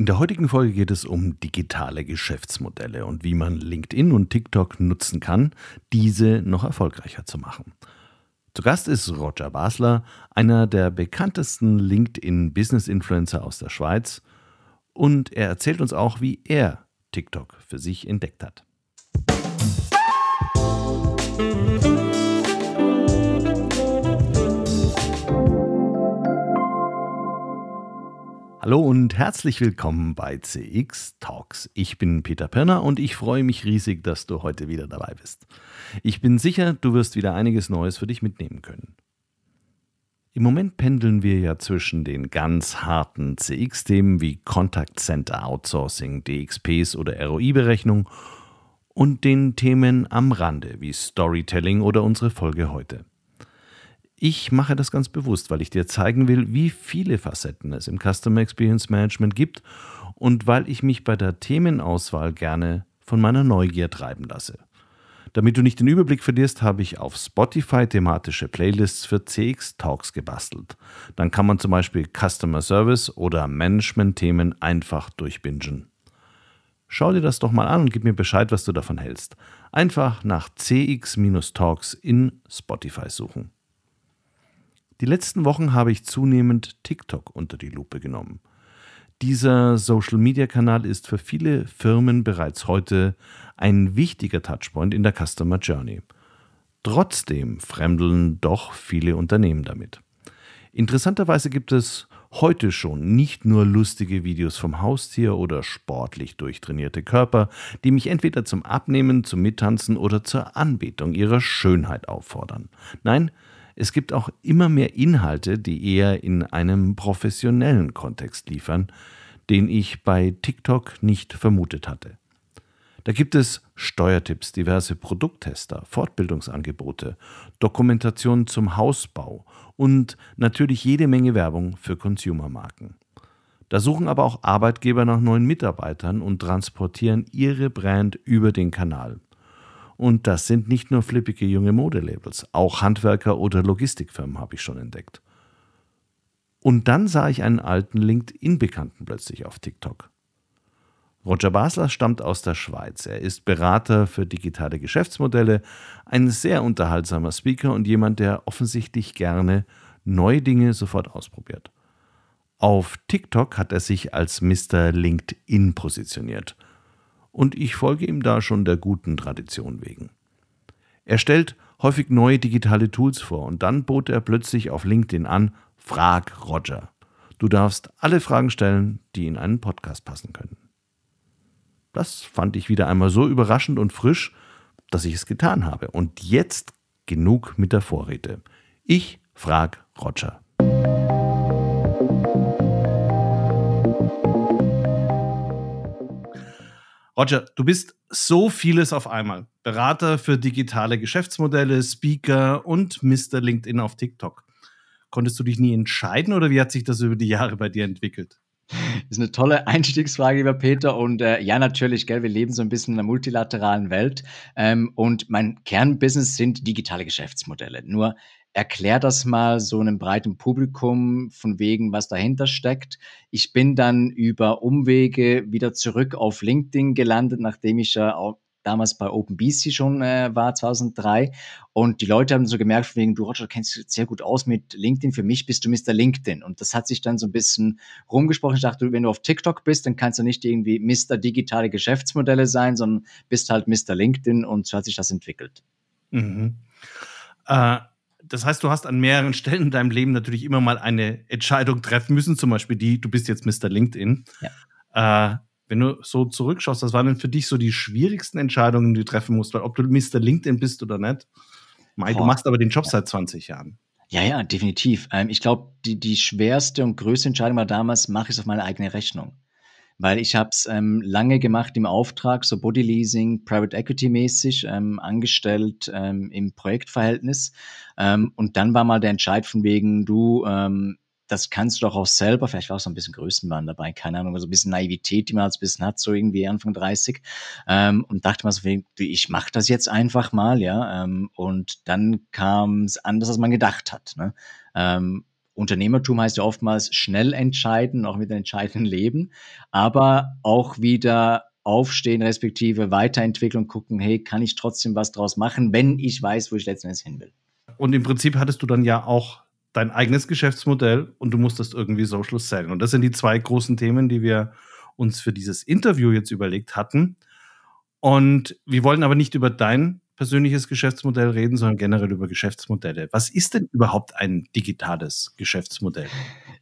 In der heutigen Folge geht es um digitale Geschäftsmodelle und wie man LinkedIn und TikTok nutzen kann, diese noch erfolgreicher zu machen. Zu Gast ist Roger Basler, einer der bekanntesten LinkedIn Business Influencer aus der Schweiz, und er erzählt uns auch, wie er TikTok für sich entdeckt hat. Hallo und herzlich willkommen bei CX Talks. Ich bin Peter Pirner und ich freue mich riesig, dass du heute wieder dabei bist. Ich bin sicher, du wirst wieder einiges Neues für dich mitnehmen können. Im Moment pendeln wir ja zwischen den ganz harten CX-Themen wie Contact Center Outsourcing, DXPs oder ROI-Berechnung und den Themen am Rande wie Storytelling oder unsere Folge heute. Ich mache das ganz bewusst, weil ich dir zeigen will, wie viele Facetten es im Customer Experience Management gibt und weil ich mich bei der Themenauswahl gerne von meiner Neugier treiben lasse. Damit du nicht den Überblick verlierst, habe ich auf Spotify thematische Playlists für CX Talks gebastelt. Dann kann man zum Beispiel Customer Service oder Management-Themen einfach durchbingen. Schau dir das doch mal an und gib mir Bescheid, was du davon hältst. Einfach nach CX-Talks in Spotify suchen. Die letzten Wochen habe ich zunehmend TikTok unter die Lupe genommen. Dieser Social-Media-Kanal ist für viele Firmen bereits heute ein wichtiger Touchpoint in der Customer Journey. Trotzdem fremdeln doch viele Unternehmen damit. Interessanterweise gibt es heute schon nicht nur lustige Videos vom Haustier oder sportlich durchtrainierte Körper, die mich entweder zum Abnehmen, zum Mittanzen oder zur Anbetung ihrer Schönheit auffordern. Nein, es gibt auch immer mehr Inhalte, die eher in einem professionellen Kontext liefern, den ich bei TikTok nicht vermutet hatte. Da gibt es Steuertipps, diverse Produkttester, Fortbildungsangebote, Dokumentationen zum Hausbau und natürlich jede Menge Werbung für Consumermarken. Da suchen aber auch Arbeitgeber nach neuen Mitarbeitern und transportieren ihre Brand über den Kanal. Und das sind nicht nur flippige junge Modelabels, auch Handwerker oder Logistikfirmen habe ich schon entdeckt. Und dann sah ich einen alten LinkedIn-Bekannten plötzlich auf TikTok. Roger Basler stammt aus der Schweiz. Er ist Berater für digitale Geschäftsmodelle, ein sehr unterhaltsamer Speaker und jemand, der offensichtlich gerne neue Dinge sofort ausprobiert. Auf TikTok hat er sich als Mr. LinkedIn positioniert – und ich folge ihm da schon der guten Tradition wegen. Er stellt häufig neue digitale Tools vor und dann bot er plötzlich auf LinkedIn an, Frag Roger. Du darfst alle Fragen stellen, die in einen Podcast passen können. Das fand ich wieder einmal so überraschend und frisch, dass ich es getan habe. Und jetzt genug mit der Vorrede. Ich frag Roger. Roger, du bist so vieles auf einmal. Berater für digitale Geschäftsmodelle, Speaker und Mr. LinkedIn auf TikTok. Konntest du dich nie entscheiden oder wie hat sich das über die Jahre bei dir entwickelt? Das ist eine tolle Einstiegsfrage, lieber Peter. Und äh, ja, natürlich, gell, wir leben so ein bisschen in einer multilateralen Welt. Ähm, und mein Kernbusiness sind digitale Geschäftsmodelle. Nur erklär das mal so einem breiten Publikum von wegen, was dahinter steckt. Ich bin dann über Umwege wieder zurück auf LinkedIn gelandet, nachdem ich ja auch damals bei OpenBC schon äh, war, 2003. Und die Leute haben so gemerkt, von wegen, du Roger, kennst dich sehr gut aus mit LinkedIn. Für mich bist du Mr. LinkedIn. Und das hat sich dann so ein bisschen rumgesprochen. Ich dachte, wenn du auf TikTok bist, dann kannst du nicht irgendwie Mr. Digitale Geschäftsmodelle sein, sondern bist halt Mr. LinkedIn. Und so hat sich das entwickelt. Mhm. Äh, das heißt, du hast an mehreren Stellen in deinem Leben natürlich immer mal eine Entscheidung treffen müssen, zum Beispiel die, du bist jetzt Mr. LinkedIn. Ja. Äh, wenn du so zurückschaust, was waren denn für dich so die schwierigsten Entscheidungen, die du treffen musst? Weil ob du Mr. LinkedIn bist oder nicht, Mai, du machst aber den Job ja. seit 20 Jahren. Ja, ja, definitiv. Ähm, ich glaube, die, die schwerste und größte Entscheidung war damals, mache ich es auf meine eigene Rechnung weil ich habe es ähm, lange gemacht im Auftrag, so Bodyleasing, Private Equity mäßig, ähm, angestellt ähm, im Projektverhältnis. Ähm, und dann war mal der Entscheid von wegen, du, ähm, das kannst du doch auch selber, vielleicht war auch so ein bisschen Größenwahn dabei, keine Ahnung, so also ein bisschen Naivität, die man als bisschen hat, so irgendwie Anfang 30. Ähm, und dachte mal so, ich mache das jetzt einfach mal, ja. Ähm, und dann kam es anders, als man gedacht hat. Ne? Ähm, Unternehmertum heißt ja oftmals schnell entscheiden, auch mit den entscheidenden Leben, aber auch wieder aufstehen, respektive Weiterentwicklung gucken, hey, kann ich trotzdem was draus machen, wenn ich weiß, wo ich letztendlich hin will. Und im Prinzip hattest du dann ja auch dein eigenes Geschäftsmodell und du musstest irgendwie Social Selling. Und das sind die zwei großen Themen, die wir uns für dieses Interview jetzt überlegt hatten. Und wir wollen aber nicht über dein persönliches Geschäftsmodell reden, sondern generell über Geschäftsmodelle. Was ist denn überhaupt ein digitales Geschäftsmodell?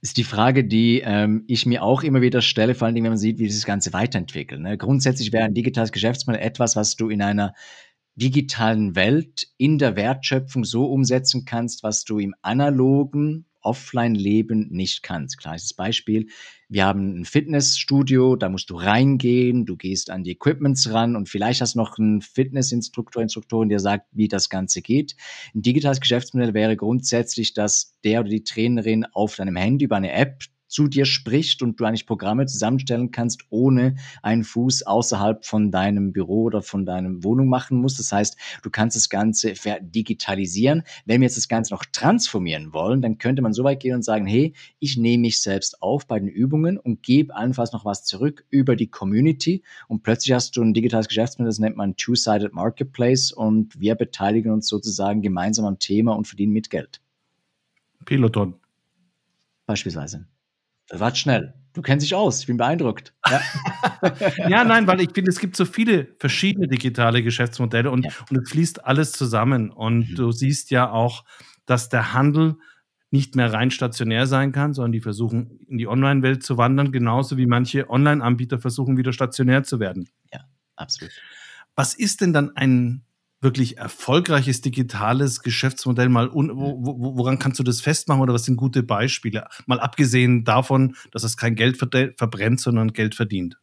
Ist die Frage, die ähm, ich mir auch immer wieder stelle, vor allen Dingen, wenn man sieht, wie sich das Ganze weiterentwickelt. Ne? Grundsätzlich wäre ein digitales Geschäftsmodell etwas, was du in einer digitalen Welt in der Wertschöpfung so umsetzen kannst, was du im analogen Offline-Leben nicht kannst. Gleiches Beispiel. Wir haben ein Fitnessstudio, da musst du reingehen, du gehst an die Equipments ran und vielleicht hast noch einen Fitnessinstruktor, Instruktorin, der sagt, wie das Ganze geht. Ein digitales Geschäftsmodell wäre grundsätzlich, dass der oder die Trainerin auf deinem Handy über eine App zu dir spricht und du eigentlich Programme zusammenstellen kannst, ohne einen Fuß außerhalb von deinem Büro oder von deinem Wohnung machen musst. Das heißt, du kannst das Ganze digitalisieren. Wenn wir jetzt das Ganze noch transformieren wollen, dann könnte man so weit gehen und sagen, hey, ich nehme mich selbst auf bei den Übungen und gebe allenfalls noch was zurück über die Community und plötzlich hast du ein digitales Geschäftsmodell, das nennt man Two-Sided Marketplace und wir beteiligen uns sozusagen gemeinsam am Thema und verdienen mit Geld. Peloton. Beispielsweise. Das war schnell. Du kennst dich aus, ich bin beeindruckt. Ja, ja nein, weil ich finde, es gibt so viele verschiedene digitale Geschäftsmodelle und, ja. und es fließt alles zusammen. Und mhm. du siehst ja auch, dass der Handel nicht mehr rein stationär sein kann, sondern die versuchen, in die Online-Welt zu wandern, genauso wie manche Online-Anbieter versuchen, wieder stationär zu werden. Ja, absolut. Was ist denn dann ein wirklich erfolgreiches digitales Geschäftsmodell mal, un, wo, woran kannst du das festmachen oder was sind gute Beispiele? Mal abgesehen davon, dass es kein Geld verbrennt, sondern Geld verdient.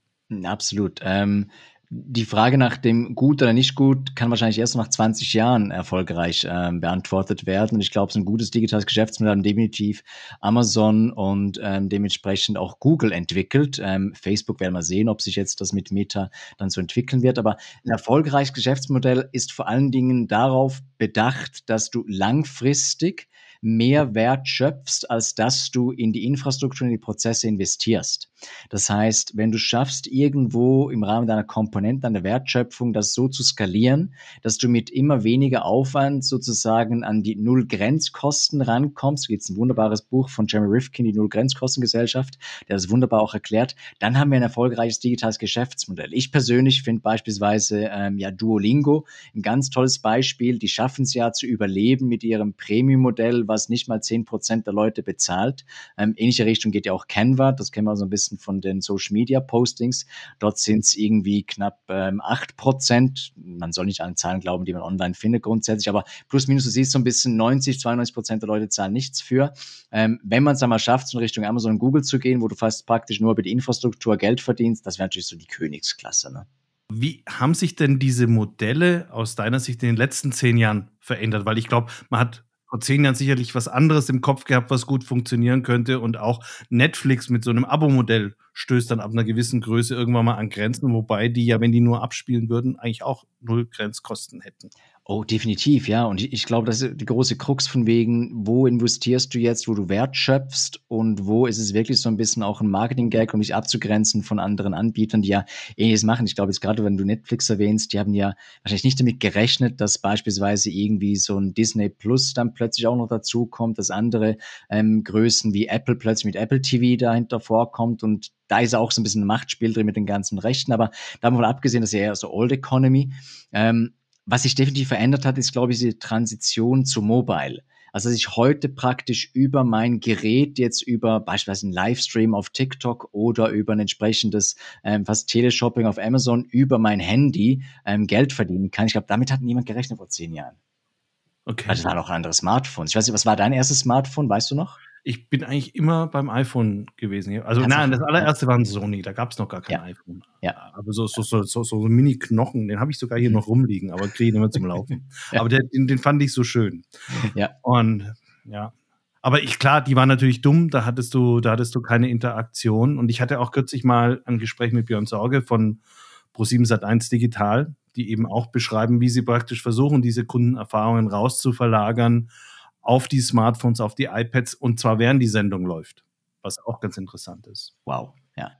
Absolut. Ähm, die Frage nach dem gut oder nicht gut kann wahrscheinlich erst nach 20 Jahren erfolgreich äh, beantwortet werden. Und ich glaube, es ist ein gutes digitales Geschäftsmodell haben definitiv Amazon und ähm, dementsprechend auch Google entwickelt. Ähm, Facebook werden wir sehen, ob sich jetzt das mit Meta dann so entwickeln wird. Aber ein erfolgreiches Geschäftsmodell ist vor allen Dingen darauf bedacht, dass du langfristig mehr Wert schöpfst, als dass du in die Infrastruktur, in die Prozesse investierst. Das heißt, wenn du schaffst, irgendwo im Rahmen deiner Komponenten, deiner Wertschöpfung das so zu skalieren, dass du mit immer weniger Aufwand sozusagen an die Null-Grenzkosten rankommst, gibt es ein wunderbares Buch von Jeremy Rifkin, die Null-Grenzkostengesellschaft, der das wunderbar auch erklärt, dann haben wir ein erfolgreiches digitales Geschäftsmodell. Ich persönlich finde beispielsweise ähm, ja Duolingo ein ganz tolles Beispiel. Die schaffen es ja zu überleben mit ihrem Premium-Modell, was was nicht mal 10% der Leute bezahlt. Ähm, ähnliche Richtung geht ja auch Canva, das kennen wir so ein bisschen von den Social Media Postings. Dort sind es irgendwie knapp ähm, acht Prozent. Man soll nicht an Zahlen glauben, die man online findet grundsätzlich, aber plus minus, du siehst so ein bisschen 90, 92 der Leute zahlen nichts für. Ähm, wenn man es einmal schafft, so in Richtung Amazon und Google zu gehen, wo du fast praktisch nur über die Infrastruktur Geld verdienst, das wäre natürlich so die Königsklasse. Ne? Wie haben sich denn diese Modelle aus deiner Sicht in den letzten zehn Jahren verändert? Weil ich glaube, man hat vor zehn Jahren sicherlich was anderes im Kopf gehabt, was gut funktionieren könnte. Und auch Netflix mit so einem Abo-Modell stößt dann ab einer gewissen Größe irgendwann mal an Grenzen, wobei die ja, wenn die nur abspielen würden, eigentlich auch null Grenzkosten hätten. Oh, definitiv, ja. Und ich, ich glaube, das ist die große Krux von wegen, wo investierst du jetzt, wo du Wert schöpfst und wo ist es wirklich so ein bisschen auch ein Marketing-Gag, um dich abzugrenzen von anderen Anbietern, die ja ähnliches eh machen. Ich glaube jetzt gerade, wenn du Netflix erwähnst, die haben ja wahrscheinlich nicht damit gerechnet, dass beispielsweise irgendwie so ein Disney Plus dann plötzlich auch noch dazu kommt, dass andere ähm, Größen wie Apple plötzlich mit Apple TV dahinter vorkommt und da ist auch so ein bisschen ein Machtspiel drin mit den ganzen Rechten, aber davon abgesehen, dass ja eher so Old Economy. Ähm, was sich definitiv verändert hat, ist, glaube ich, die Transition zu Mobile. Also, dass ich heute praktisch über mein Gerät jetzt über beispielsweise einen Livestream auf TikTok oder über ein entsprechendes ähm, fast Teleshopping auf Amazon über mein Handy ähm, Geld verdienen kann. Ich glaube, damit hat niemand gerechnet vor zehn Jahren. Okay. Also, das waren auch andere Smartphones. Ich weiß nicht, was war dein erstes Smartphone? Weißt du noch? ich bin eigentlich immer beim iPhone gewesen. Also Herzlich nein, das allererste war ein Sony, da gab es noch gar kein ja. iPhone. Ja. Aber so, so, so, so, so Mini-Knochen, den habe ich sogar hier mhm. noch rumliegen, aber kriege ihn immer zum Laufen. ja. Aber der, den, den, fand ich so schön. Ja. Und ja. Aber ich, klar, die waren natürlich dumm, da hattest du, da hattest du keine Interaktion. Und ich hatte auch kürzlich mal ein Gespräch mit Björn Sorge von Pro7 Sat1 Digital, die eben auch beschreiben, wie sie praktisch versuchen, diese Kundenerfahrungen rauszuverlagern auf die Smartphones, auf die iPads und zwar während die Sendung läuft, was auch ganz interessant ist. Wow, ja.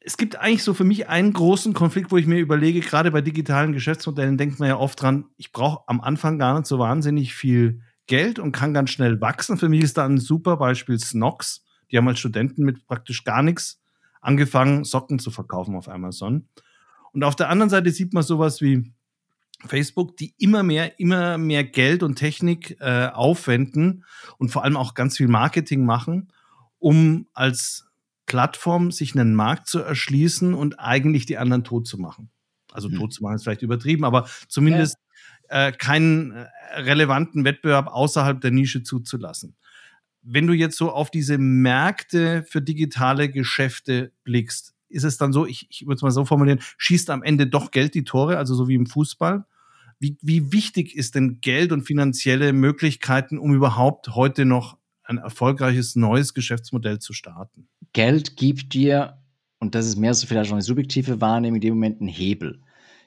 Es gibt eigentlich so für mich einen großen Konflikt, wo ich mir überlege, gerade bei digitalen Geschäftsmodellen denkt man ja oft dran, ich brauche am Anfang gar nicht so wahnsinnig viel Geld und kann ganz schnell wachsen. Für mich ist da ein super Beispiel Snox. Die haben als Studenten mit praktisch gar nichts angefangen, Socken zu verkaufen auf Amazon. Und auf der anderen Seite sieht man sowas wie Facebook, die immer mehr, immer mehr Geld und Technik äh, aufwenden und vor allem auch ganz viel Marketing machen, um als Plattform sich einen Markt zu erschließen und eigentlich die anderen tot zu machen. Also mhm. tot zu machen ist vielleicht übertrieben, aber zumindest ja. äh, keinen äh, relevanten Wettbewerb außerhalb der Nische zuzulassen. Wenn du jetzt so auf diese Märkte für digitale Geschäfte blickst, ist es dann so, ich, ich würde es mal so formulieren, schießt am Ende doch Geld die Tore, also so wie im Fußball? Wie, wie wichtig ist denn Geld und finanzielle Möglichkeiten, um überhaupt heute noch ein erfolgreiches neues Geschäftsmodell zu starten? Geld gibt dir, und das ist mehr so vielleicht schon eine subjektive Wahrnehmung, in dem Moment einen Hebel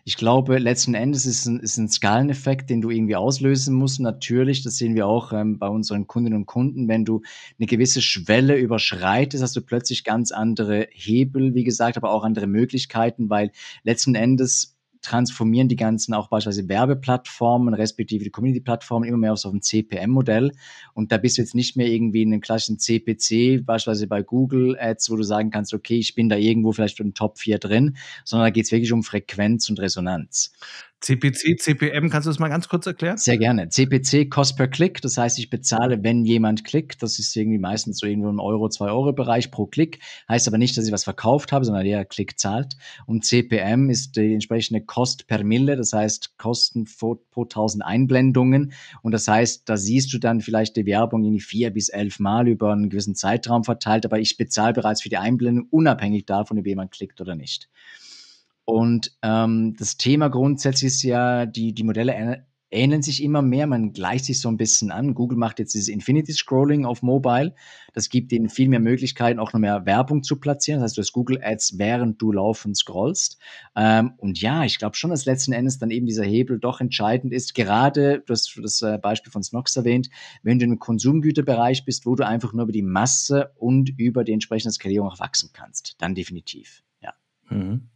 ich glaube, letzten Endes ist ein, ist ein Skaleneffekt, den du irgendwie auslösen musst. Natürlich, das sehen wir auch ähm, bei unseren Kundinnen und Kunden, wenn du eine gewisse Schwelle überschreitest, hast du plötzlich ganz andere Hebel, wie gesagt, aber auch andere Möglichkeiten, weil letzten Endes transformieren die ganzen auch beispielsweise Werbeplattformen, respektive die Community-Plattformen immer mehr auf so ein CPM-Modell. Und da bist du jetzt nicht mehr irgendwie in einem klassischen CPC, beispielsweise bei Google Ads, wo du sagen kannst, okay, ich bin da irgendwo vielleicht in den Top 4 drin, sondern da geht es wirklich um Frequenz und Resonanz. CPC, CPM, kannst du das mal ganz kurz erklären? Sehr gerne. CPC, Cost per Klick, das heißt, ich bezahle, wenn jemand klickt. Das ist irgendwie meistens so irgendwo ein Euro, zwei Euro Bereich pro Klick. Heißt aber nicht, dass ich was verkauft habe, sondern der Klick zahlt. Und CPM ist die entsprechende Cost per Mille, das heißt Kosten pro, pro 1000 Einblendungen. Und das heißt, da siehst du dann vielleicht die Werbung irgendwie vier bis elf Mal über einen gewissen Zeitraum verteilt, aber ich bezahle bereits für die Einblendung, unabhängig davon, ob jemand klickt oder nicht. Und ähm, das Thema grundsätzlich ist ja, die, die Modelle ähneln sich immer mehr, man gleicht sich so ein bisschen an. Google macht jetzt dieses Infinity Scrolling auf Mobile. Das gibt ihnen viel mehr Möglichkeiten, auch noch mehr Werbung zu platzieren. Das heißt, du hast Google Ads, während du laufend scrollst. Ähm, und ja, ich glaube schon, dass letzten Endes dann eben dieser Hebel doch entscheidend ist. Gerade, du hast das äh, Beispiel von Snox erwähnt, wenn du im Konsumgüterbereich bist, wo du einfach nur über die Masse und über die entsprechende Skalierung auch wachsen kannst, dann definitiv. Ja. Mhm.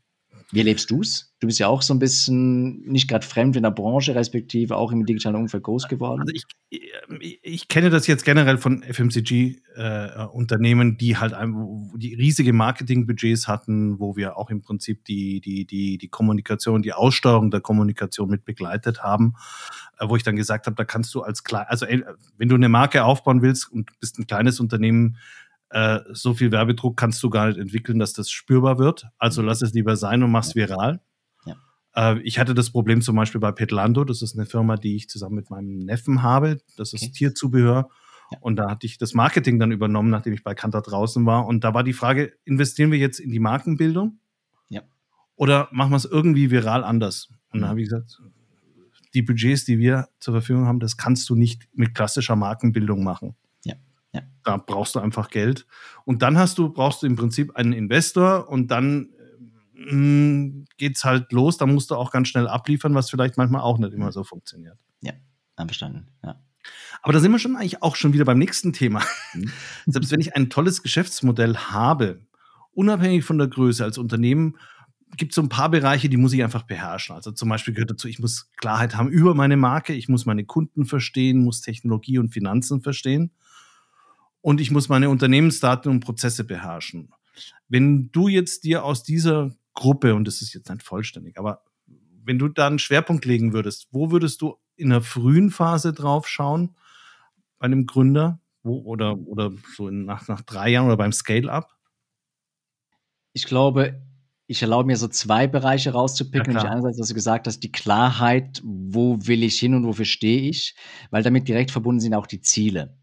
Wie lebst du es? Du bist ja auch so ein bisschen nicht gerade fremd in der Branche, respektive auch im digitalen Umfeld groß geworden. Also ich, ich, äh, ich kenne das jetzt generell von FMCG-Unternehmen, äh, die halt die riesige Marketingbudgets hatten, wo wir auch im Prinzip die, die, die, die Kommunikation, die Aussteuerung der Kommunikation mit begleitet haben, äh, wo ich dann gesagt habe, da kannst du als klein, also äh, wenn du eine Marke aufbauen willst und bist ein kleines Unternehmen, äh, so viel Werbedruck kannst du gar nicht entwickeln, dass das spürbar wird. Also mhm. lass es lieber sein und mach's viral. Äh, ich hatte das Problem zum Beispiel bei Petlando, das ist eine Firma, die ich zusammen mit meinem Neffen habe. Das ist okay. Tierzubehör. Ja. Und da hatte ich das Marketing dann übernommen, nachdem ich bei Kanter draußen war. Und da war die Frage, investieren wir jetzt in die Markenbildung? Ja. Oder machen wir es irgendwie viral anders? Und da mhm. habe ich gesagt, die Budgets, die wir zur Verfügung haben, das kannst du nicht mit klassischer Markenbildung machen. Ja. Da brauchst du einfach Geld. Und dann hast du, brauchst du im Prinzip einen Investor und dann mh, mm, geht's halt los. Da musst du auch ganz schnell abliefern, was vielleicht manchmal auch nicht immer mhm. so funktioniert. Ja, einverstanden. Ja. Aber da sind wir schon eigentlich auch schon wieder beim nächsten Thema. Mhm. Selbst wenn ich ein tolles Geschäftsmodell habe, unabhängig von der Größe als Unternehmen, gibt es so ein paar Bereiche, die muss ich einfach beherrschen. Also zum Beispiel gehört dazu, ich muss Klarheit haben über meine Marke, ich muss meine Kunden verstehen, muss Technologie und Finanzen verstehen und ich muss meine Unternehmensdaten und Prozesse beherrschen. Wenn du jetzt dir aus dieser Gruppe, und das ist jetzt nicht vollständig, aber wenn du da einen Schwerpunkt legen würdest, wo würdest du in der frühen Phase drauf schauen bei einem Gründer wo, oder, oder so in, nach, nach drei Jahren oder beim Scale-Up? Ich glaube, ich erlaube mir so zwei Bereiche rauszupicken. Ja, Nämlich einerseits, was du gesagt hast, die Klarheit, wo will ich hin und wofür stehe ich, weil damit direkt verbunden sind auch die Ziele.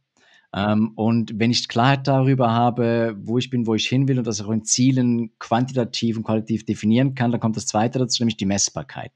Ähm, und wenn ich Klarheit darüber habe, wo ich bin, wo ich hin will und das auch in Zielen quantitativ und qualitativ definieren kann, dann kommt das Zweite dazu, nämlich die Messbarkeit.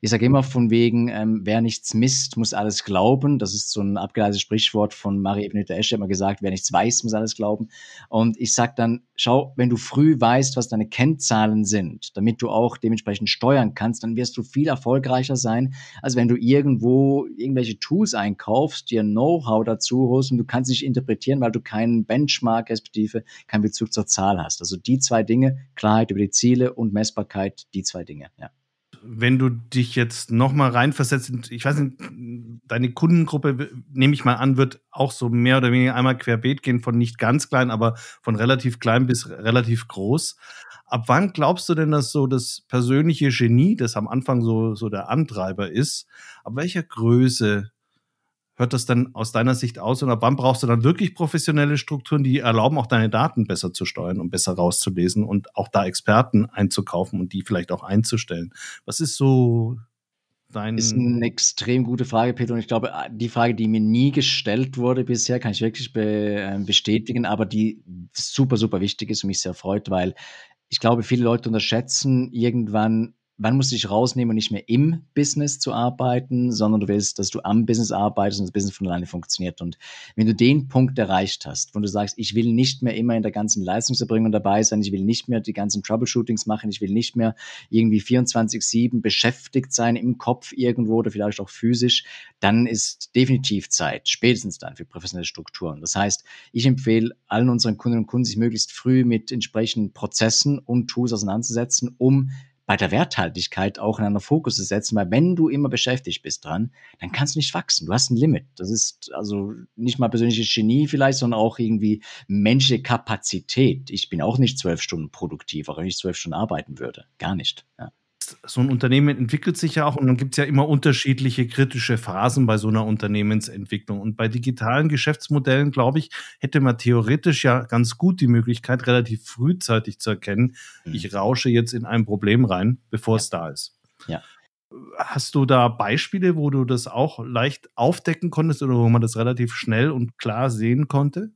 Ich sage immer von wegen, ähm, wer nichts misst, muss alles glauben. Das ist so ein abgeleitetes Sprichwort von Marie Ebnete Esche, immer gesagt, wer nichts weiß, muss alles glauben. Und ich sage dann, schau, wenn du früh weißt, was deine Kennzahlen sind, damit du auch dementsprechend steuern kannst, dann wirst du viel erfolgreicher sein, als wenn du irgendwo irgendwelche Tools einkaufst, dir Know-how dazu holst und du kannst nicht nicht interpretieren, weil du keinen Benchmark, respektive keinen Bezug zur Zahl hast. Also die zwei Dinge, Klarheit über die Ziele und Messbarkeit, die zwei Dinge, ja wenn du dich jetzt nochmal reinversetzt, ich weiß nicht, deine Kundengruppe, nehme ich mal an, wird auch so mehr oder weniger einmal querbeet gehen, von nicht ganz klein, aber von relativ klein bis relativ groß. Ab wann glaubst du denn, dass so das persönliche Genie, das am Anfang so, so der Antreiber ist, ab welcher Größe hört das denn aus deiner Sicht aus? Und ab wann brauchst du dann wirklich professionelle Strukturen, die erlauben, auch deine Daten besser zu steuern und besser rauszulesen und auch da Experten einzukaufen und die vielleicht auch einzustellen? Was ist so dein. Ist eine extrem gute Frage, Peter. Und ich glaube, die Frage, die mir nie gestellt wurde bisher, kann ich wirklich be ähm, bestätigen, aber die super, super wichtig ist und mich sehr freut, weil ich glaube, viele Leute unterschätzen irgendwann, wann musst du dich rausnehmen und nicht mehr im Business zu arbeiten, sondern du willst, dass du am Business arbeitest und das Business von alleine funktioniert. Und wenn du den Punkt erreicht hast, wo du sagst, ich will nicht mehr immer in der ganzen Leistungserbringung dabei sein, ich will nicht mehr die ganzen Troubleshootings machen, ich will nicht mehr irgendwie 24-7 beschäftigt sein im Kopf irgendwo oder vielleicht auch physisch, dann ist definitiv Zeit, spätestens dann für professionelle Strukturen. Das heißt, ich empfehle allen unseren Kunden und Kunden, sich möglichst früh mit entsprechenden Prozessen und Tools auseinanderzusetzen, um bei der Werthaltigkeit auch in einer Fokus zu setzen, weil wenn du immer beschäftigt bist dran, dann kannst du nicht wachsen. Du hast ein Limit. Das ist also nicht mal persönliches Genie vielleicht, sondern auch irgendwie menschliche Kapazität. Ich bin auch nicht zwölf Stunden produktiv, auch wenn ich zwölf Stunden arbeiten würde. Gar nicht. Ja. So ein Unternehmen entwickelt sich ja auch und dann gibt es ja immer unterschiedliche kritische Phasen bei so einer Unternehmensentwicklung. Und bei digitalen Geschäftsmodellen, glaube ich, hätte man theoretisch ja ganz gut die Möglichkeit, relativ frühzeitig zu erkennen, mhm. ich rausche jetzt in ein Problem rein, bevor ja. es da ist. Ja. Hast du da Beispiele, wo du das auch leicht aufdecken konntest oder wo man das relativ schnell und klar sehen konnte?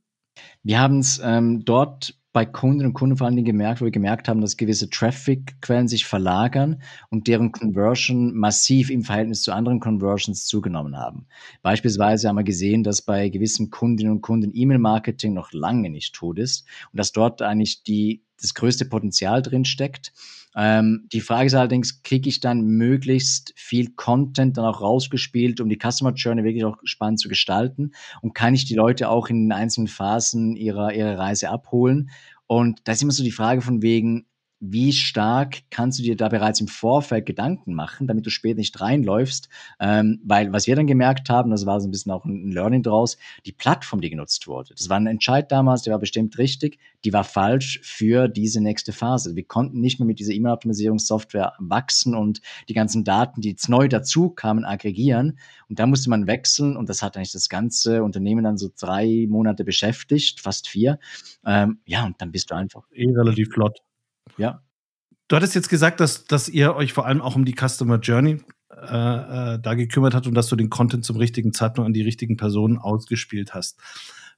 Wir haben es ähm, dort bei Kunden und Kunden vor allen Dingen gemerkt, wo wir gemerkt haben, dass gewisse Traffic-Quellen sich verlagern und deren Conversion massiv im Verhältnis zu anderen Conversions zugenommen haben. Beispielsweise haben wir gesehen, dass bei gewissen Kundinnen und Kunden E-Mail-Marketing noch lange nicht tot ist und dass dort eigentlich die das größte Potenzial drin steckt. Ähm, die Frage ist allerdings, kriege ich dann möglichst viel Content dann auch rausgespielt, um die Customer Journey wirklich auch spannend zu gestalten? Und kann ich die Leute auch in den einzelnen Phasen ihrer, ihrer Reise abholen? Und da ist immer so die Frage von wegen, wie stark kannst du dir da bereits im Vorfeld Gedanken machen, damit du später nicht reinläufst? Ähm, weil was wir dann gemerkt haben, das war so ein bisschen auch ein Learning draus, die Plattform, die genutzt wurde. Das war ein Entscheid damals, der war bestimmt richtig, die war falsch für diese nächste Phase. Wir konnten nicht mehr mit dieser E-Mail-Optimisierungssoftware wachsen und die ganzen Daten, die jetzt neu dazu kamen, aggregieren. Und da musste man wechseln und das hat eigentlich das ganze Unternehmen dann so drei Monate beschäftigt, fast vier. Ähm, ja, und dann bist du einfach. Eh relativ flott. Ja. Du hattest jetzt gesagt, dass, dass ihr euch vor allem auch um die Customer Journey äh, äh, da gekümmert habt und dass du den Content zum richtigen Zeitpunkt an die richtigen Personen ausgespielt hast.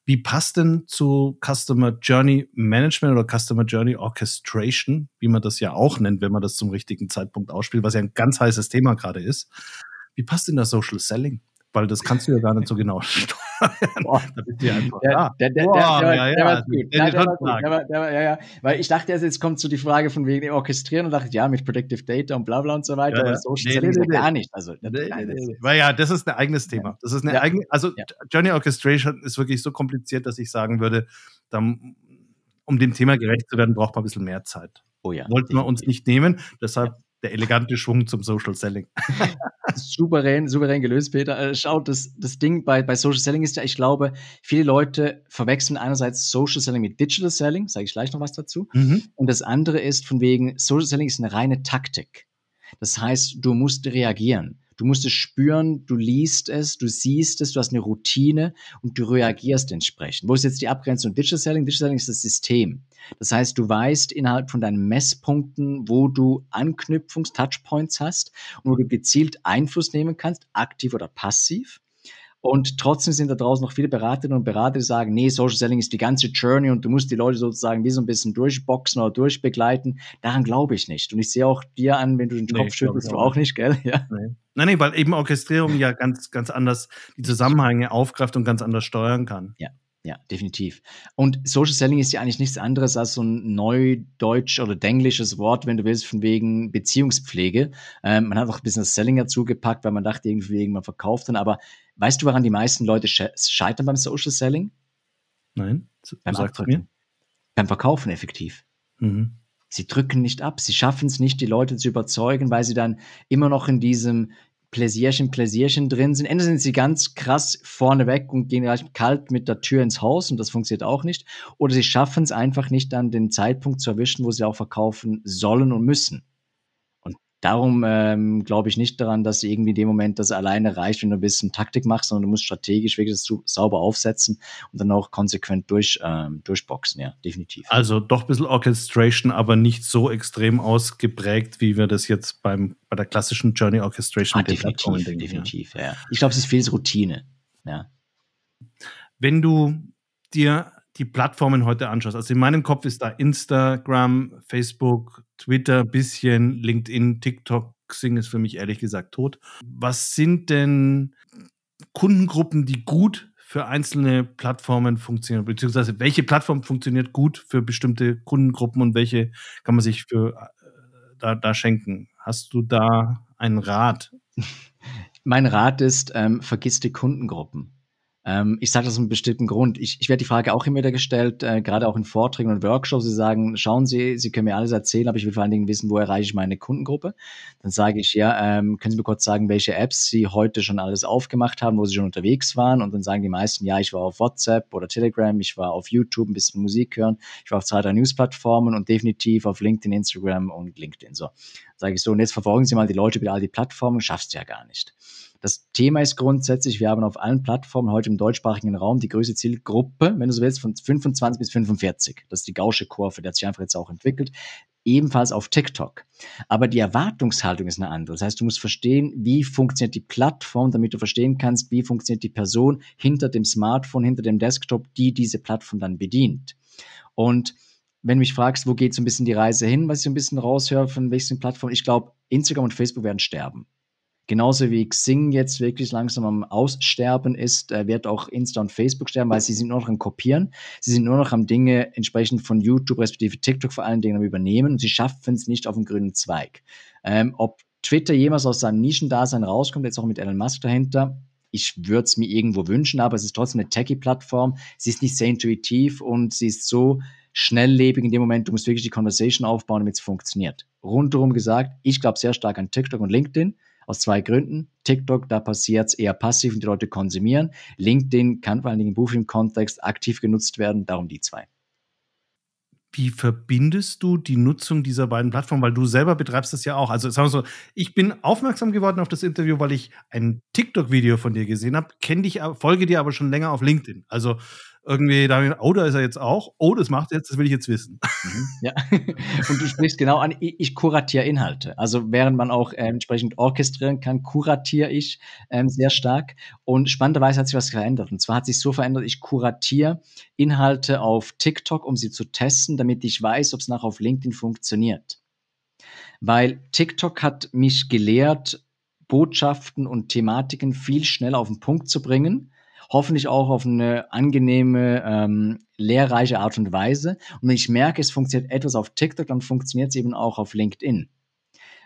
Wie passt denn zu Customer Journey Management oder Customer Journey Orchestration, wie man das ja auch nennt, wenn man das zum richtigen Zeitpunkt ausspielt, was ja ein ganz heißes Thema gerade ist? Wie passt denn das Social Selling? weil das kannst du ja gar nicht so genau steuern. Weil ich dachte, jetzt kommt so die Frage von wegen dem Orchestrieren und dachte, ja, mit Predictive Data und bla bla und so weiter. Ja, ja. Social nee, nee, gar nicht. Also, nee, nein, nee. Weil ja, das ist ein eigenes Thema. Das ist eine ja. eigene, also ja. Journey Orchestration ist wirklich so kompliziert, dass ich sagen würde, dann, um dem Thema gerecht zu werden, braucht man ein bisschen mehr Zeit. Oh ja. Wollten wir uns nicht nehmen. Deshalb der elegante Schwung zum Social Selling. souverän, souverän gelöst, Peter. Äh, Schaut, das, das Ding bei, bei Social Selling ist ja, ich glaube, viele Leute verwechseln einerseits Social Selling mit Digital Selling, sage ich gleich noch was dazu. Mhm. Und das andere ist von wegen, Social Selling ist eine reine Taktik. Das heißt, du musst reagieren. Du musst es spüren, du liest es, du siehst es, du hast eine Routine und du reagierst entsprechend. Wo ist jetzt die Abgrenzung Digital Selling? Digital Selling ist das System. Das heißt, du weißt innerhalb von deinen Messpunkten, wo du Anknüpfungs-Touchpoints hast und wo du gezielt Einfluss nehmen kannst, aktiv oder passiv. Und trotzdem sind da draußen noch viele Beraterinnen und Berater, die sagen, nee, Social Selling ist die ganze Journey und du musst die Leute sozusagen wie so ein bisschen durchboxen oder durchbegleiten. Daran glaube ich nicht. Und ich sehe auch dir an, wenn du den Kopf nee, schüttelst, du auch nicht, gell? Ja. Nee. Nein, nee, weil eben Orchestrierung ja ganz, ganz anders die Zusammenhänge aufgreift und ganz anders steuern kann. Ja, ja, definitiv. Und Social Selling ist ja eigentlich nichts anderes als so ein neudeutsch oder denglisches Wort, wenn du willst, von wegen Beziehungspflege. Ähm, man hat auch ein bisschen das Selling dazu gepackt, weil man dachte, irgendwie wegen man verkauft dann. Aber weißt du, woran die meisten Leute scheitern beim Social Selling? Nein. Beim Abdrücken. Beim Verkaufen effektiv. Mhm. Sie drücken nicht ab, sie schaffen es nicht, die Leute zu überzeugen, weil sie dann immer noch in diesem Pläsierchen, Pläsierchen drin sind. Entweder sind sie ganz krass vorne weg und gehen gleich kalt mit der Tür ins Haus und das funktioniert auch nicht. Oder sie schaffen es einfach nicht, dann den Zeitpunkt zu erwischen, wo sie auch verkaufen sollen und müssen. Darum ähm, glaube ich nicht daran, dass irgendwie in dem Moment das alleine reicht, wenn du ein bisschen Taktik machst, sondern du musst strategisch wirklich das sauber aufsetzen und dann auch konsequent durch, ähm, durchboxen, ja, definitiv. Also doch ein bisschen Orchestration, aber nicht so extrem ausgeprägt, wie wir das jetzt beim, bei der klassischen Journey Orchestration ah, definitiv, denken. Definitiv, ja. ja. Ich glaube, es ist viel Routine, ja. Wenn du dir die Plattformen heute anschaust, also in meinem Kopf ist da Instagram, Facebook, Twitter bisschen, LinkedIn, TikTok, Xing ist für mich ehrlich gesagt tot. Was sind denn Kundengruppen, die gut für einzelne Plattformen funktionieren? Beziehungsweise welche Plattform funktioniert gut für bestimmte Kundengruppen und welche kann man sich für äh, da, da schenken? Hast du da einen Rat? Mein Rat ist, ähm, vergiss die Kundengruppen. Ähm, ich sage das aus einem bestimmten Grund. Ich, ich werde die Frage auch immer wieder gestellt, äh, gerade auch in Vorträgen und Workshops. Sie sagen, schauen Sie, Sie können mir alles erzählen, aber ich will vor allen Dingen wissen, wo erreiche ich meine Kundengruppe? Dann sage ich, ja, ähm, können Sie mir kurz sagen, welche Apps Sie heute schon alles aufgemacht haben, wo Sie schon unterwegs waren? Und dann sagen die meisten, ja, ich war auf WhatsApp oder Telegram, ich war auf YouTube, ein bisschen Musik hören, ich war auf zwei, drei News-Plattformen und definitiv auf LinkedIn, Instagram und LinkedIn. So, sage ich so, und jetzt verfolgen Sie mal die Leute über all die Plattformen, schaffst du ja gar nicht. Das Thema ist grundsätzlich, wir haben auf allen Plattformen heute im deutschsprachigen Raum die größte Zielgruppe, wenn du so willst, von 25 bis 45. Das ist die Gausche Kurve, der hat sich einfach jetzt auch entwickelt ebenfalls auf TikTok. Aber die Erwartungshaltung ist eine andere. Das heißt, du musst verstehen, wie funktioniert die Plattform, damit du verstehen kannst, wie funktioniert die Person hinter dem Smartphone, hinter dem Desktop, die diese Plattform dann bedient. Und wenn du mich fragst, wo geht so ein bisschen die Reise hin, was ich so ein bisschen raushöre von welchen Plattformen, ich glaube, Instagram und Facebook werden sterben. Genauso wie Xing jetzt wirklich langsam am Aussterben ist, äh, wird auch Insta und Facebook sterben, weil sie sind nur noch am Kopieren. Sie sind nur noch am Dinge entsprechend von YouTube respektive TikTok vor allen Dingen am Übernehmen und sie schaffen es nicht auf den grünen Zweig. Ähm, ob Twitter jemals aus seinem Nischendasein rauskommt, jetzt auch mit Elon Musk dahinter, ich würde es mir irgendwo wünschen, aber es ist trotzdem eine Techie-Plattform. Sie ist nicht sehr intuitiv und sie ist so schnelllebig in dem Moment, du musst wirklich die Conversation aufbauen, damit es funktioniert. Rundherum gesagt, ich glaube sehr stark an TikTok und LinkedIn. Aus zwei Gründen. TikTok, da passiert es eher passiv und die Leute konsumieren. LinkedIn kann vor allen Dingen im beruflichen Kontext aktiv genutzt werden. Darum die zwei. Wie verbindest du die Nutzung dieser beiden Plattformen? Weil du selber betreibst das ja auch. Also sagen wir so, ich bin aufmerksam geworden auf das Interview, weil ich ein TikTok-Video von dir gesehen habe, kenne dich, folge dir aber schon länger auf LinkedIn. Also irgendwie, da oh, da ist er jetzt auch, oh, das macht er jetzt, das will ich jetzt wissen. Mhm. Ja, und du sprichst genau an, ich, ich kuratiere Inhalte. Also während man auch äh, entsprechend orchestrieren kann, kuratiere ich ähm, sehr stark. Und spannenderweise hat sich was verändert. Und zwar hat sich so verändert, ich kuratiere Inhalte auf TikTok, um sie zu testen, damit ich weiß, ob es nachher auf LinkedIn funktioniert. Weil TikTok hat mich gelehrt, Botschaften und Thematiken viel schneller auf den Punkt zu bringen hoffentlich auch auf eine angenehme, ähm, lehrreiche Art und Weise. Und wenn ich merke, es funktioniert etwas auf TikTok, dann funktioniert es eben auch auf LinkedIn.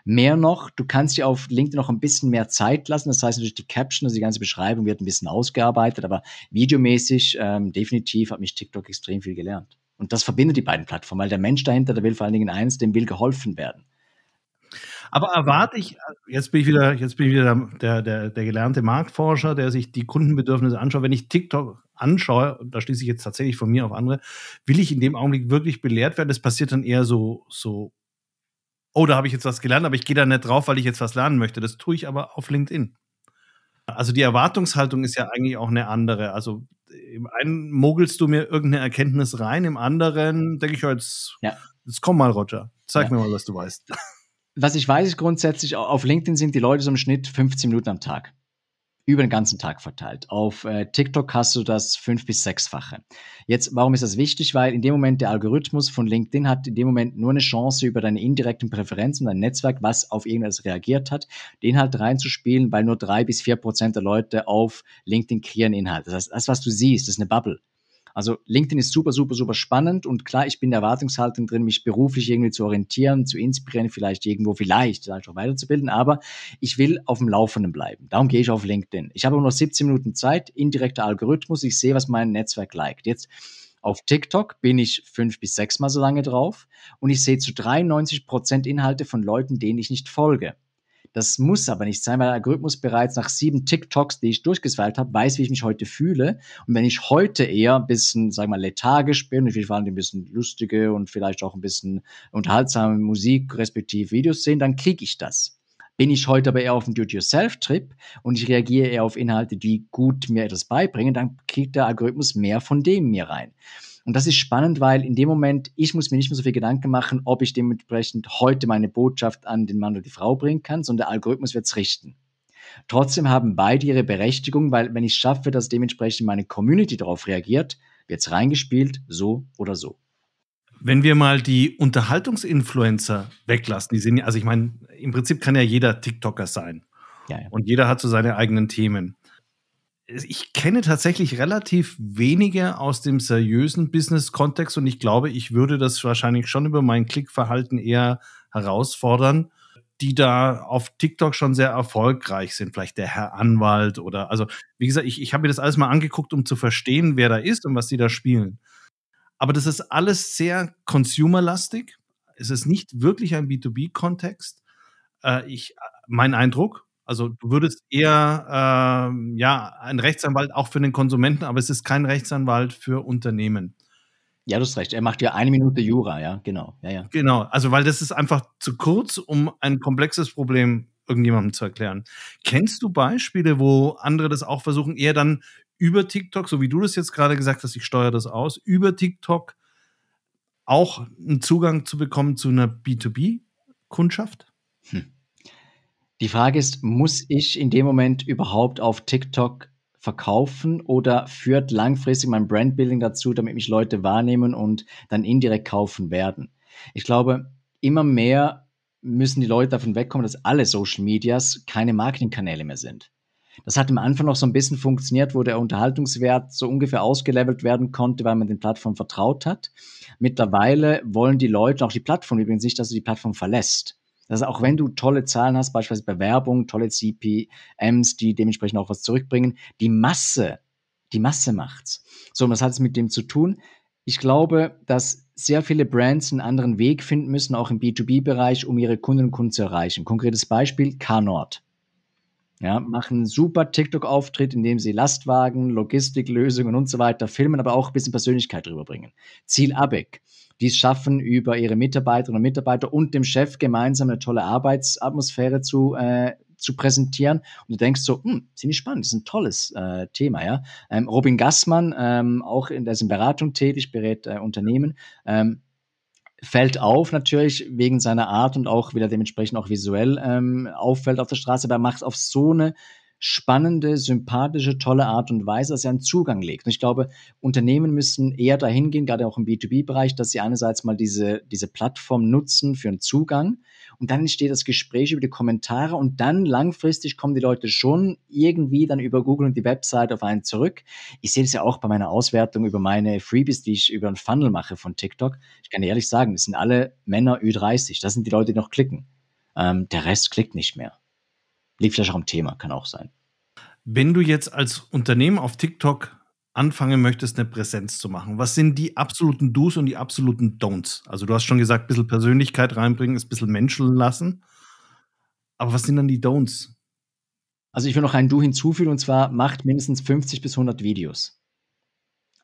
Mehr noch, du kannst dir auf LinkedIn noch ein bisschen mehr Zeit lassen. Das heißt natürlich, die Caption, also die ganze Beschreibung wird ein bisschen ausgearbeitet, aber videomäßig ähm, definitiv hat mich TikTok extrem viel gelernt. Und das verbindet die beiden Plattformen, weil der Mensch dahinter, der will vor allen Dingen eins, dem will geholfen werden. Aber erwarte ich, jetzt bin ich wieder, jetzt bin ich wieder der, der, der gelernte Marktforscher, der sich die Kundenbedürfnisse anschaut. Wenn ich TikTok anschaue, und da schließe ich jetzt tatsächlich von mir auf andere, will ich in dem Augenblick wirklich belehrt werden? Das passiert dann eher so, so, oh, da habe ich jetzt was gelernt, aber ich gehe da nicht drauf, weil ich jetzt was lernen möchte. Das tue ich aber auf LinkedIn. Also die Erwartungshaltung ist ja eigentlich auch eine andere. Also im einen mogelst du mir irgendeine Erkenntnis rein, im anderen denke ich, oh, jetzt, ja. jetzt komm mal, Roger, zeig ja. mir mal, was du weißt was ich weiß, ist grundsätzlich, auf LinkedIn sind die Leute so im Schnitt 15 Minuten am Tag. Über den ganzen Tag verteilt. Auf äh, TikTok hast du das fünf- bis sechsfache. Jetzt, warum ist das wichtig? Weil in dem Moment der Algorithmus von LinkedIn hat in dem Moment nur eine Chance, über deine indirekten Präferenzen, dein Netzwerk, was auf irgendwas reagiert hat, den Inhalt reinzuspielen, weil nur drei bis vier Prozent der Leute auf LinkedIn kreieren Inhalt. Das heißt, das, was du siehst, ist eine Bubble. Also LinkedIn ist super, super, super spannend und klar, ich bin der Erwartungshaltung drin, mich beruflich irgendwie zu orientieren, zu inspirieren, vielleicht irgendwo, vielleicht, vielleicht auch weiterzubilden, aber ich will auf dem Laufenden bleiben. Darum gehe ich auf LinkedIn. Ich habe nur noch 17 Minuten Zeit, indirekter Algorithmus, ich sehe, was mein Netzwerk liked. Jetzt auf TikTok bin ich fünf bis sechs Mal so lange drauf und ich sehe zu 93 Prozent Inhalte von Leuten, denen ich nicht folge. Das muss aber nicht sein, weil der Algorithmus bereits nach sieben TikToks, die ich durchgeswiped habe, weiß, wie ich mich heute fühle. Und wenn ich heute eher ein bisschen, sag mal, lethargisch bin, ich will vor allem ein bisschen lustige und vielleicht auch ein bisschen unterhaltsame Musik respektive Videos sehen, dann kriege ich das bin ich heute aber eher auf dem Do-it-yourself-Trip und ich reagiere eher auf Inhalte, die gut mir etwas beibringen, dann kriegt der Algorithmus mehr von dem mir rein. Und das ist spannend, weil in dem Moment, ich muss mir nicht mehr so viel Gedanken machen, ob ich dementsprechend heute meine Botschaft an den Mann oder die Frau bringen kann, sondern der Algorithmus wird es richten. Trotzdem haben beide ihre Berechtigung, weil wenn ich schaffe, dass dementsprechend meine Community darauf reagiert, wird es reingespielt, so oder so. Wenn wir mal die Unterhaltungsinfluencer weglassen, die sind ja, also ich meine, im Prinzip kann ja jeder TikToker sein. Ja, ja. Und jeder hat so seine eigenen Themen ich kenne tatsächlich relativ wenige aus dem seriösen Business-Kontext und ich glaube, ich würde das wahrscheinlich schon über mein Klickverhalten eher herausfordern, die da auf TikTok schon sehr erfolgreich sind. Vielleicht der Herr Anwalt oder, also wie gesagt, ich, ich habe mir das alles mal angeguckt, um zu verstehen, wer da ist und was die da spielen. Aber das ist alles sehr consumerlastig. Es ist nicht wirklich ein B2B-Kontext. Äh, ich, mein Eindruck, also du würdest eher ähm, ja ein Rechtsanwalt auch für den Konsumenten, aber es ist kein Rechtsanwalt für Unternehmen. Ja, du hast recht. Er macht ja eine Minute Jura, ja, genau. Ja, ja. Genau, also weil das ist einfach zu kurz, um ein komplexes Problem irgendjemandem zu erklären. Kennst du Beispiele, wo andere das auch versuchen, eher dann über TikTok, so wie du das jetzt gerade gesagt hast, ich steuere das aus, über TikTok auch einen Zugang zu bekommen zu einer B2B-Kundschaft? Hm. Die Frage ist, muss ich in dem Moment überhaupt auf TikTok verkaufen oder führt langfristig mein Brandbuilding dazu, damit mich Leute wahrnehmen und dann indirekt kaufen werden? Ich glaube, immer mehr müssen die Leute davon wegkommen, dass alle Social Medias keine Marketingkanäle mehr sind. Das hat am Anfang noch so ein bisschen funktioniert, wo der Unterhaltungswert so ungefähr ausgelevelt werden konnte, weil man den Plattformen vertraut hat. Mittlerweile wollen die Leute, auch die Plattform übrigens nicht, dass du die Plattform verlässt dass auch wenn du tolle Zahlen hast, beispielsweise Bewerbung, tolle CPMs, die dementsprechend auch was zurückbringen, die Masse, die Masse macht's. So, und was hat es mit dem zu tun? Ich glaube, dass sehr viele Brands einen anderen Weg finden müssen, auch im B2B-Bereich, um ihre Kunden und Kunden zu erreichen. Konkretes Beispiel, Carnord. Ja, machen einen super TikTok-Auftritt, indem sie Lastwagen, Logistiklösungen und so weiter filmen, aber auch ein bisschen Persönlichkeit rüberbringen. Ziel ABEC die es schaffen, über ihre Mitarbeiterinnen und Mitarbeiter und dem Chef gemeinsam eine tolle Arbeitsatmosphäre zu, äh, zu präsentieren. Und du denkst so, hm, ziemlich spannend, das ist ein tolles äh, Thema, ja. Ähm, Robin Gassmann, ähm, auch in der ist in Beratung tätig, berät äh, Unternehmen. Ähm, fällt auf natürlich wegen seiner Art und auch wieder dementsprechend auch visuell ähm, auffällt auf der Straße, aber er macht auf so eine spannende, sympathische, tolle Art und Weise, dass er einen Zugang legt. Und ich glaube, Unternehmen müssen eher dahin gehen, gerade auch im B2B-Bereich, dass sie einerseits mal diese, diese Plattform nutzen für einen Zugang und dann entsteht das Gespräch über die Kommentare und dann langfristig kommen die Leute schon irgendwie dann über Google und die Website auf einen zurück. Ich sehe das ja auch bei meiner Auswertung über meine Freebies, die ich über einen Funnel mache von TikTok. Ich kann ehrlich sagen, das sind alle Männer Ü30. Das sind die Leute, die noch klicken. Ähm, der Rest klickt nicht mehr. Liegt vielleicht auch am Thema, kann auch sein. Wenn du jetzt als Unternehmen auf TikTok anfangen möchtest, eine Präsenz zu machen, was sind die absoluten Do's und die absoluten Don'ts? Also du hast schon gesagt, ein bisschen Persönlichkeit reinbringen, ist ein bisschen menscheln lassen. Aber was sind dann die Don'ts? Also ich will noch ein Du hinzufügen und zwar macht mindestens 50 bis 100 Videos.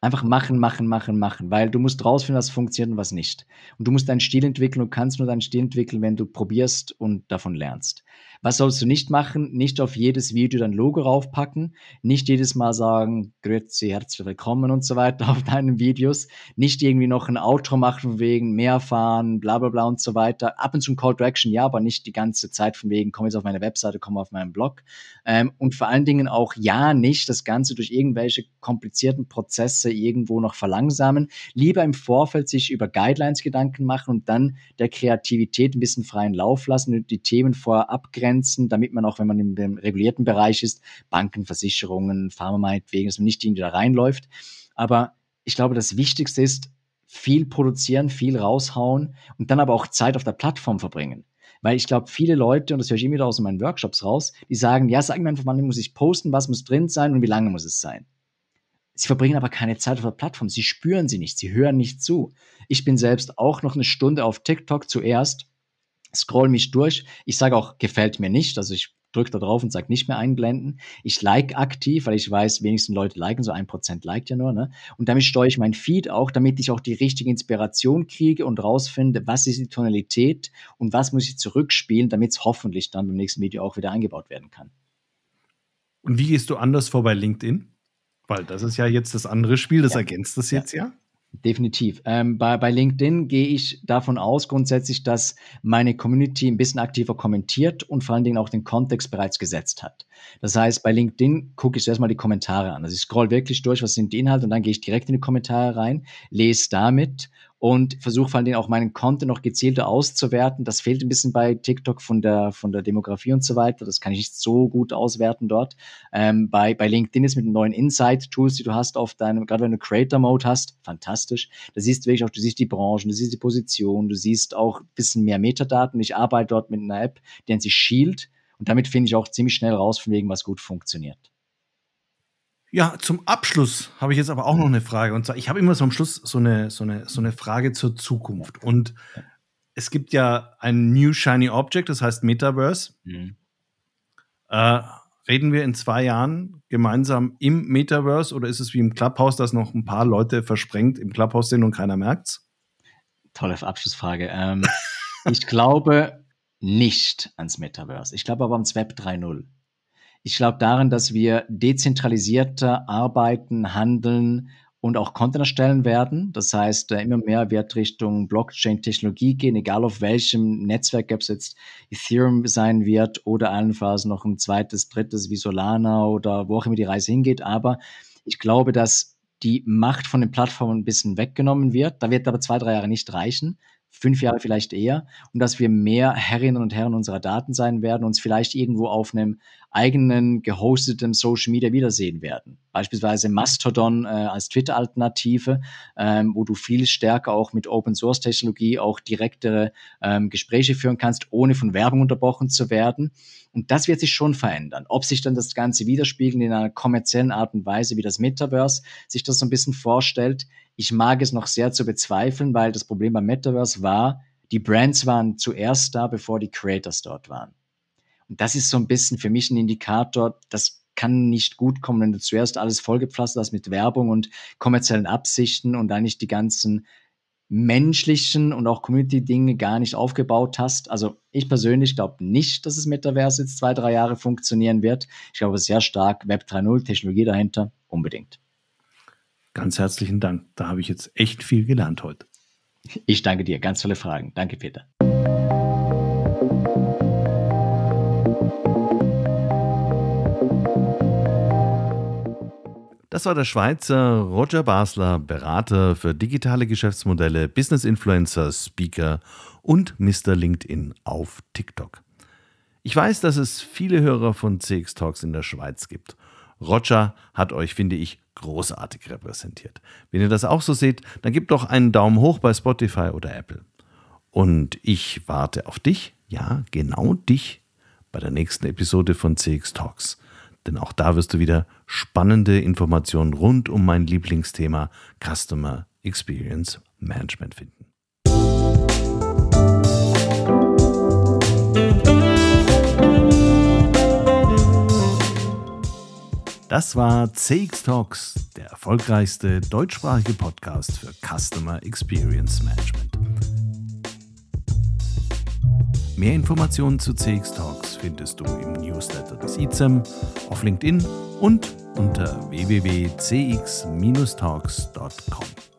Einfach machen, machen, machen, machen, weil du musst rausfinden, was funktioniert und was nicht. Und du musst deinen Stil entwickeln und kannst nur deinen Stil entwickeln, wenn du probierst und davon lernst. Was sollst du nicht machen? Nicht auf jedes Video dein Logo raufpacken, nicht jedes Mal sagen, Grüezi, herzlich willkommen und so weiter auf deinen Videos, nicht irgendwie noch ein Outro machen von wegen mehr erfahren, bla bla bla und so weiter. Ab und zu ein Call to Action, ja, aber nicht die ganze Zeit von wegen, komm jetzt auf meine Webseite, komm auf meinen Blog. Ähm, und vor allen Dingen auch ja nicht das Ganze durch irgendwelche komplizierten Prozesse irgendwo noch verlangsamen. Lieber im Vorfeld sich über Guidelines Gedanken machen und dann der Kreativität ein bisschen freien Lauf lassen und die Themen vorher abgrenzen abgrenzen, damit man auch, wenn man im regulierten Bereich ist, Banken, Versicherungen, Pharma meinetwegen, dass man nicht irgendwie da reinläuft. Aber ich glaube, das Wichtigste ist, viel produzieren, viel raushauen und dann aber auch Zeit auf der Plattform verbringen. Weil ich glaube, viele Leute, und das höre ich immer wieder aus meinen Workshops raus, die sagen, ja, sag mir einfach, wann muss ich posten, was muss drin sein und wie lange muss es sein. Sie verbringen aber keine Zeit auf der Plattform, sie spüren sie nicht, sie hören nicht zu. Ich bin selbst auch noch eine Stunde auf TikTok zuerst, scroll mich durch. Ich sage auch, gefällt mir nicht. Also ich drücke da drauf und sage nicht mehr einblenden. Ich like aktiv, weil ich weiß, wenigsten Leute liken, so ein Prozent liked ja nur. Ne? Und damit steuere ich mein Feed auch, damit ich auch die richtige Inspiration kriege und rausfinde, was ist die Tonalität und was muss ich zurückspielen, damit es hoffentlich dann im nächsten Video auch wieder eingebaut werden kann. Und wie gehst du anders vor bei LinkedIn? Weil das ist ja jetzt das andere Spiel, das ja. ergänzt das jetzt ja. ja. Definitiv. Ähm, bei, bei LinkedIn gehe ich davon aus, grundsätzlich, dass meine Community ein bisschen aktiver kommentiert und vor allen Dingen auch den Kontext bereits gesetzt hat. Das heißt, bei LinkedIn gucke ich erstmal die Kommentare an. Also ich scroll wirklich durch, was sind die Inhalte und dann gehe ich direkt in die Kommentare rein, lese damit und versuche vor allen Dingen auch meinen Content noch gezielter auszuwerten. Das fehlt ein bisschen bei TikTok von der, von der Demografie und so weiter. Das kann ich nicht so gut auswerten dort. Ähm, bei, bei LinkedIn ist mit den neuen Insight-Tools, die du hast auf deinem, gerade wenn du Creator-Mode hast, fantastisch. Da siehst du wirklich auch, du siehst die Branchen, du siehst die Position, du siehst auch ein bisschen mehr Metadaten. Ich arbeite dort mit einer App, die nennt sich Shield. Und damit finde ich auch ziemlich schnell raus, von wegen, was gut funktioniert. Ja, zum Abschluss habe ich jetzt aber auch noch eine Frage. Und zwar, ich habe immer so am Schluss so eine, so eine, so eine Frage zur Zukunft. Und es gibt ja ein New Shiny Object, das heißt Metaverse. Mhm. Äh, reden wir in zwei Jahren gemeinsam im Metaverse oder ist es wie im Clubhouse, dass noch ein paar Leute versprengt im Clubhouse sind und keiner merkt es? Tolle Abschlussfrage. Ähm, ich glaube nicht ans Metaverse. Ich glaube aber ans Web 3.0. Ich glaube daran, dass wir dezentralisierter arbeiten, handeln und auch Content erstellen werden. Das heißt, äh, immer mehr wird Richtung Blockchain-Technologie gehen, egal auf welchem Netzwerk, ob es jetzt Ethereum sein wird oder allenfalls noch ein zweites, drittes wie Solana oder wo auch immer die Reise hingeht. Aber ich glaube, dass die Macht von den Plattformen ein bisschen weggenommen wird. Da wird aber zwei, drei Jahre nicht reichen. Fünf Jahre vielleicht eher. Und dass wir mehr Herrinnen und Herren unserer Daten sein werden, uns vielleicht irgendwo auf einem eigenen gehosteten Social Media wiedersehen werden. Beispielsweise Mastodon äh, als Twitter-Alternative, ähm, wo du viel stärker auch mit Open-Source-Technologie auch direktere ähm, Gespräche führen kannst, ohne von Werbung unterbrochen zu werden. Und das wird sich schon verändern. Ob sich dann das Ganze widerspiegelt in einer kommerziellen Art und Weise, wie das Metaverse sich das so ein bisschen vorstellt, ich mag es noch sehr zu bezweifeln, weil das Problem beim Metaverse war, die Brands waren zuerst da, bevor die Creators dort waren. Und das ist so ein bisschen für mich ein Indikator, das kann nicht gut kommen, wenn du zuerst alles vollgepflastert hast mit Werbung und kommerziellen Absichten und eigentlich die ganzen menschlichen und auch Community-Dinge gar nicht aufgebaut hast. Also ich persönlich glaube nicht, dass es das Metaverse jetzt zwei, drei Jahre funktionieren wird. Ich glaube sehr stark Web 3.0, Technologie dahinter, unbedingt. Ganz herzlichen Dank. Da habe ich jetzt echt viel gelernt heute. Ich danke dir. Ganz tolle Fragen. Danke, Peter. Das war der Schweizer Roger Basler, Berater für digitale Geschäftsmodelle, Business Influencer, Speaker und Mr. LinkedIn auf TikTok. Ich weiß, dass es viele Hörer von CX Talks in der Schweiz gibt. Roger hat euch, finde ich, großartig repräsentiert. Wenn ihr das auch so seht, dann gebt doch einen Daumen hoch bei Spotify oder Apple. Und ich warte auf dich, ja, genau dich, bei der nächsten Episode von CX Talks denn auch da wirst du wieder spannende Informationen rund um mein Lieblingsthema Customer Experience Management finden. Das war CX Talks, der erfolgreichste deutschsprachige Podcast für Customer Experience Management. Mehr Informationen zu CX Talks findest du im Newsletter des ICEM, auf LinkedIn und unter www.cx-talks.com.